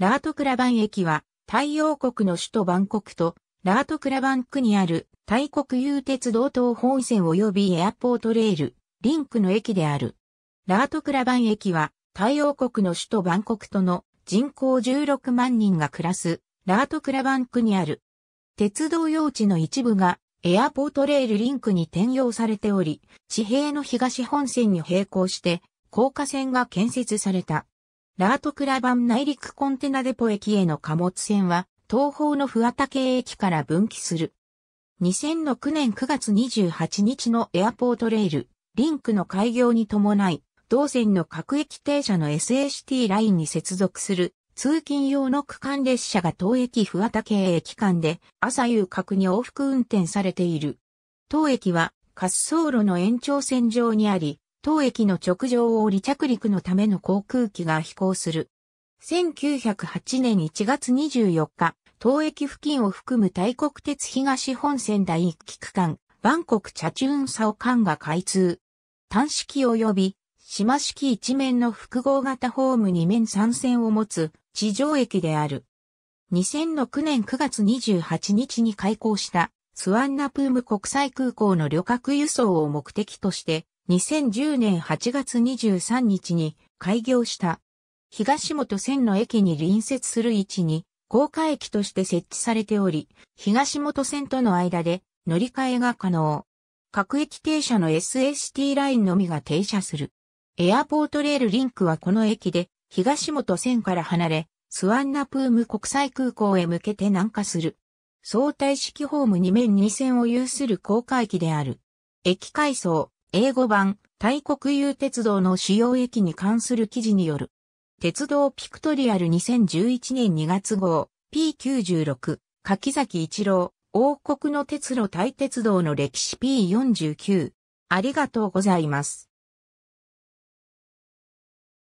ラートクラバン駅は、タイ王国の首都バンコクと、ラートクラバン区にある、タイ国有鉄道東本線及びエアポートレール、リンクの駅である。ラートクラバン駅は、タイ王国の首都バンコクとの人口16万人が暮らす、ラートクラバン区にある。鉄道用地の一部が、エアポートレールリンクに転用されており、地平の東本線に並行して、高架線が建設された。ラートクラバン内陸コンテナデポ駅への貨物船は、東方の不畑駅から分岐する。2 0 0 9年9月28日のエアポートレール、リンクの開業に伴い、同線の各駅停車の s h t ラインに接続する通勤用の区間列車が当駅不畑駅間で朝夕各に往復運転されている。当駅は滑走路の延長線上にあり、当駅の直上を離着陸のための航空機が飛行する。1908年1月24日、当駅付近を含む大国鉄東本線第1期区間、バンコクチャチューンサオカンが開通。単式及び、島式一面の複合型ホームに面三線を持つ地上駅である。2006年9月28日に開港したスワンナプーム国際空港の旅客輸送を目的として2010年8月23日に開業した。東本線の駅に隣接する位置に、高架駅として設置されており、東本線との間で乗り換えが可能。各駅停車の SST ラインのみが停車する。エアポートレールリンクはこの駅で、東本線から離れ、スワンナプーム国際空港へ向けて南下する。相対式ホーム2面2線を有する高架駅である。駅階層、英語版、大国有鉄道の主要駅に関する記事による。鉄道ピクトリアル2011年2月号、P96、柿崎一郎、王国の鉄路大鉄道の歴史 P49。ありがとうございます。